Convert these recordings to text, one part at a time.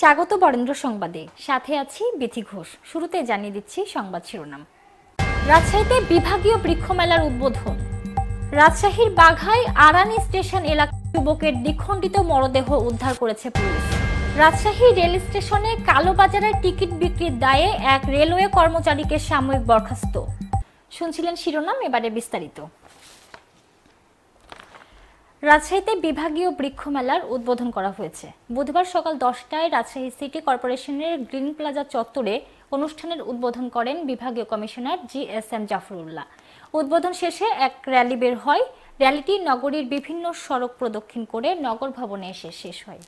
স্বাগত বরেন্দ্র সংবাদে সাথে আছি বিথি ঘোষ শুরুতে জানিয়ে দিচ্ছি সংবাদ শিরোনাম রাজশাহীতে বিভাগীয় বৃক্ষ মেলার উদ্বোধন রাজশাহীর বাঘায় আরানি স্টেশন এলাকা যুবকের দ্বিখণ্ডিত মরদেহ উদ্ধার করেছে পুলিশ রাজশাহী রেল স্টেশনে কালোবাজারের টিকিট বিক্রির দায়ে এক রেলওয়ে কর্মচারীকে সাময়িক বরখাস্ত শুনছিলেন শিরোনাম এবারে বিস্তারিত রাজশাহীতে বিভাগীয় বৃক্ষমেলার উদ্বোধন করা হয়েছে বুধবার সকাল দশটায় রাজশাহী সিটি কর্পোরেশনের গ্রিন প্লাজা চত্বরে অনুষ্ঠানের উদ্বোধন করেন বিভাগীয় commissioner G S M Zafrullah উদ্বোধন শেষে এক র্যালি বের হয় র্যালিটি নগরীর বিভিন্ন সড়ক প্রদক্ষিণ করে নগর ভবনে এসে শেষ হয়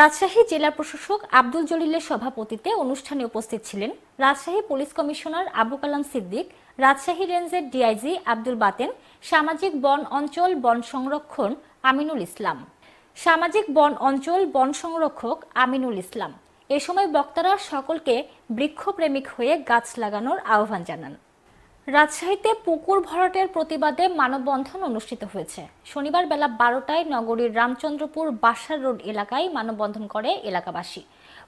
রাজশাহী জেলা প্রশাসক আব্দুল জলিলের সভাপতিতে অনুষ্ঠানে উপস্থিত ছিলেন রাজশাহী পুলিশ কমিশনার আবু কালাম সিদ্দিক রাজশাহী রেঞ্জের ডিআইজি আব্দুল বাতেন সামাজিক বন অঞ্চল বন সংরক্ষণ আমিনুল ইসলাম সামাজিক বন অঞ্চল বন সংরক্ষক আমিনুল ইসলাম এ সময় বক্তারা সকলকে বৃক্ষপ্রেমিক হয়ে গাছ লাগানোর আহ্বান জানান রাজশাহীতে পুকুর ভরাটের প্রতিবাদে মানববন্ধন অনুষ্ঠিত হয়েছে শনিবার বেলা বারোটায় নগরীর রামচন্দ্রপুর বাসার রোড এলাকায় মানববন্ধন করে এলাকাবাসী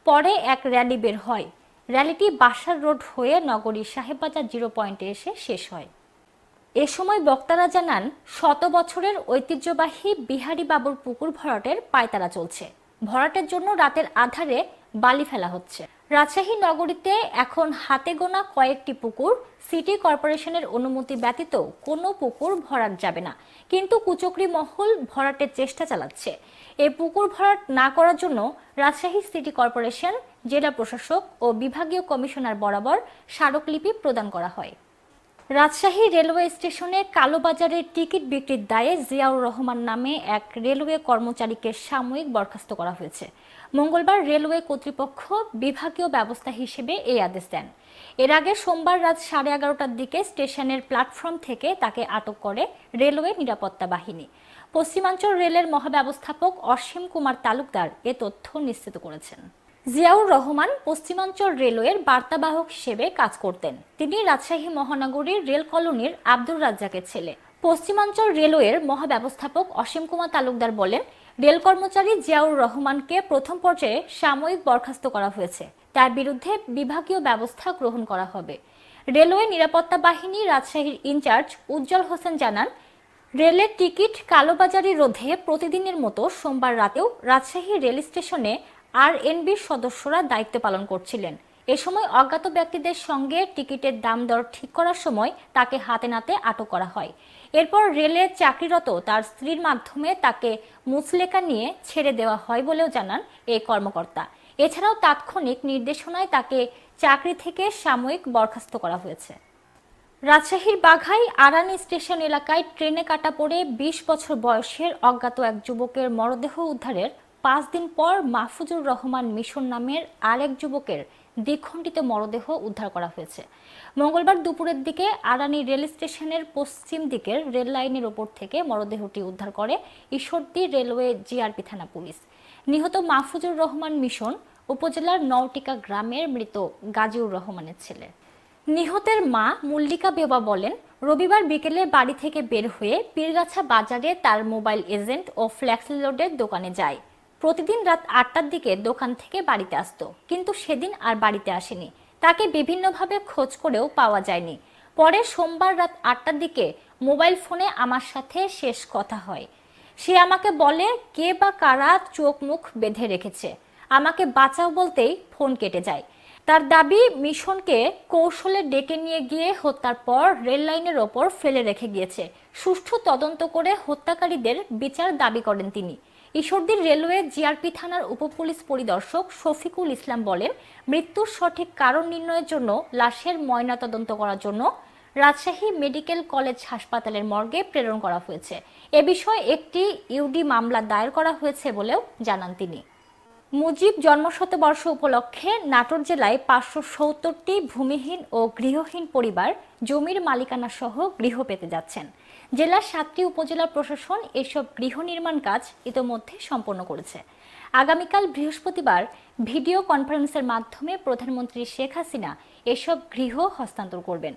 পরে এক র্যালি বের হয় র্যালিটি বাসার রোড হয়ে নগরীর সাহেববাজার জিরো পয়েন্টে এসে শেষ হয় এ সময় বক্তারা জানান শত বছরের ঐতিহ্যবাহী বিহারি বাবুর পুকুর ভরাটের পায়তারা চলছে ভরাটের জন্য রাতের আধারে বালি ফেলা হচ্ছে রাজশাহী নগরীতে এখন হাতে গোনা কয়েকটি পুকুর সিটি কর্পোরেশনের অনুমতি ব্যতীত কোনো পুকুর ভরাট যাবে না কিন্তু কুচকরি মহল ভরাটের চেষ্টা চালাচ্ছে এ পুকুর ভরাট না করার জন্য রাজশাহী সিটি কর্পোরেশন জেলা প্রশাসক ও বিভাগীয় কমিশনার বরাবর স্মারকলিপি প্রদান করা হয় রাজশাহী রেলওয়ে স্টেশনে কালোবাজারে টিকিট বিক্রির দায়ে জিয়াউর রহমান নামে এক রেলওয়ে কর্মচারীকে সাময়িক বরখাস্ত করা হয়েছে মঙ্গলবার রেলওয়ে কর্তৃপক্ষ বিভাগীয় ব্যবস্থা হিসেবে এই আদেশ দেন এর আগে সোমবার রাত সাড়ে এগারোটার দিকে স্টেশনের প্ল্যাটফর্ম থেকে তাকে আটক করে রেলওয়ে নিরাপত্তা বাহিনী পশ্চিমাঞ্চল রেলের মহাব্যবস্থাপক অসীম কুমার তালুকদার এ তথ্য নিশ্চিত করেছেন জিয়াউর রহমান পশ্চিমাঞ্চল রেলওয়ের বার্তাবাহক হিসেবে কাজ করতেন তিনি রাজশাহী মহানগরীর রেল কলোনির আব্দুর রাজ্জাকের ছেলে পশ্চিমাঞ্চল রেলওয়ের মহাব্যবস্থাপক অসীম কুমার তালুকদার বলেন রেল কর্মচারী জিয়াউর রহমানকে প্রথম পর্যায়ে সাময়িক বরখাস্ত করা হয়েছে তার বিরুদ্ধে বিভাগীয় ব্যবস্থা গ্রহণ করা হবে রেলওয়ে নিরাপত্তা বাহিনী রাজশাহীর ইনচার্জ উজ্জ্বল হোসেন জানান রেলের টিকিট কালোবাজারি রোধে প্রতিদিনের মতো সোমবার রাতেও রাজশাহী রেল স্টেশনে আর এনবির সদস্যরা দায়িত্ব পালন করছিলেন এ সময় অজ্ঞাত ব্যক্তিদের সঙ্গে টিকিটের দাম দর ঠিক করার সময় তাকে হাতে নাতে আটক করা হয় এরপর রেলে চাকরিরত তার স্ত্রীর মাধ্যমে তাকে মুচলেকা নিয়ে ছেড়ে দেওয়া হয় বলেও জানান এই কর্মকর্তা এছাড়াও তাৎক্ষণিক নির্দেশনায় তাকে চাকরি থেকে সাময়িক বরখাস্ত করা হয়েছে রাজশাহীর বাঘাই আরানি স্টেশন এলাকায় ট্রেনে কাটা পড়ে বিশ বছর বয়সের অজ্ঞাত এক যুবকের মরদেহ উদ্ধারের পাঁচ দিন পর মাহফুজুর রহমান মিশন নামের আরেক যুবকের দ্বিখণ্ডিত মরদেহ উদ্ধার করা হয়েছে মঙ্গলবার দুপুরের দিকে আরানি রেল স্টেশনের পশ্চিম দিকের রেল লাইনের ওপর থেকে মরদেহটি উদ্ধার করে ঈশ্বরদি রেলওয়ে জিআরপি থানা পুলিশ নিহত মাহফুজুর রহমান মিশন উপজেলার নওটিকা গ্রামের মৃত গাজীউর রহমানের ছেলে নিহতের মা মল্লিকা বেবা বলেন রবিবার বিকেলে বাড়ি থেকে বের হয়ে পীরগাছা বাজারে তার মোবাইল এজেন্ট ও ফ্ল্যাক্সলোডের দোকানে যায় প্রতিদিন রাত আটটার দিকে দোকান থেকে বাড়িতে আসত কিন্তু সেদিন আর বাড়িতে আসেনি তাকে বিভিন্নভাবে খোঁজ করেও পাওয়া যায়নি পরে সোমবার রাত আটটার দিকে মোবাইল ফোনে আমার সাথে শেষ কথা হয় সে আমাকে বলে কে বা কারা চোখ মুখ বেঁধে রেখেছে আমাকে বাঁচাও বলতেই ফোন কেটে যায় তার দাবি মিশনকে কৌশলে ডেকে নিয়ে গিয়ে হত্যার পর রেল লাইনের ওপর ফেলে রেখে গিয়েছে সুষ্ঠু তদন্ত করে হত্যাকারীদের বিচার দাবি করেন তিনি ঈশ্বরদীর রেলওয়ে জিআরপি থানার উপপুলিশ পরিদর্শক শফিকুল ইসলাম বলেন মৃত্যুর সঠিক কারণ নির্ণয়ের জন্য লাশের ময়নাতদন্ত করার জন্য রাজশাহী মেডিকেল কলেজ হাসপাতালের মর্গে প্রেরণ করা হয়েছে এ বিষয়ে একটি ইউডি মামলা দায়ের করা হয়েছে বলেও জানান তিনি মুজিব জন্মশতবর্ষ উপলক্ষে নাটোর জেলায় পাঁচশো সত্তরটি ভূমিহীন ও গৃহহীন পরিবার জমির মালিকানা সহ গৃহ পেতে যাচ্ছেন জেলার সাতটি উপজেলা প্রশাসন এসব গৃহ নির্মাণ কাজ ইতোমধ্যে সম্পন্ন করেছে আগামীকাল বৃহস্পতিবার ভিডিও কনফারেন্সের মাধ্যমে প্রধানমন্ত্রী শেখ হাসিনা এসব গৃহ হস্তান্তর করবেন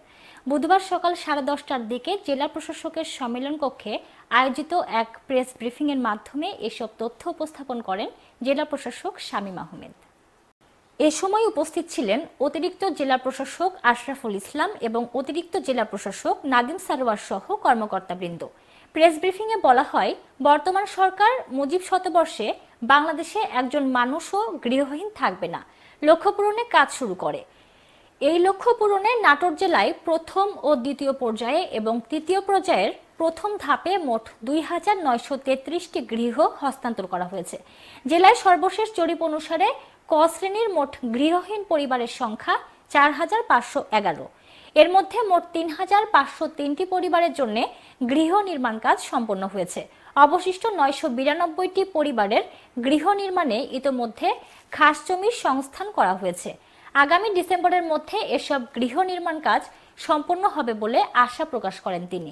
বুধবার সকাল সাড়ে দশটার দিকে জেলা প্রশাসকের সম্মেলন কক্ষে আয়োজিত এক প্রেস ব্রিফিংয়ের মাধ্যমে এসব তথ্য উপস্থাপন করেন জেলা প্রশাসক শামীম আহমেদ এ সময় উপস্থিত ছিলেন অতিরিক্ত জেলা প্রশাসক আশরাফুল ইসলাম এবং অতিরিক্ত জেলা প্রশাসক নাদিম সারোয়ার সহ কর্মকর্তাবৃন্দ প্রেস ব্রিফিংয়ে বলা হয় বর্তমান সরকার মুজিব শতবর্ষে বাংলাদেশে একজন মানুষও গৃহহীন থাকবে না লক্ষ্য পূরণে কাজ শুরু করে এই লক্ষ্য পূরণে নাটোর জেলায় প্রথম ও দ্বিতীয় পর্যায়ে এবং তৃতীয় পর্যায়ের প্রথম ধাপে মোট দুই হাজার নয়শো তেত্রিশটি গৃহ হস্তান্তর করা হয়েছে জেলায় সর্বশেষ জরিপ অনুসারে ক শ্রেণীর মোট গৃহহীন পরিবারের সংখ্যা চার হাজার পাঁচশো এগারো এর মধ্যে মোট তিন হাজার পাঁচশো তিনটি পরিবারের জন্য গৃহ নির্মাণ কাজ সম্পন্ন হয়েছে অবশিষ্ট নয়শো বিরানব্বইটি পরিবারের গৃহ নির্মাণে ইতোমধ্যে খাস জমির সংস্থান করা হয়েছে আগামী ডিসেম্বরের মধ্যে এসব গৃহ নির্মাণ কাজ সম্পন্ন হবে বলে আশা প্রকাশ করেন তিনি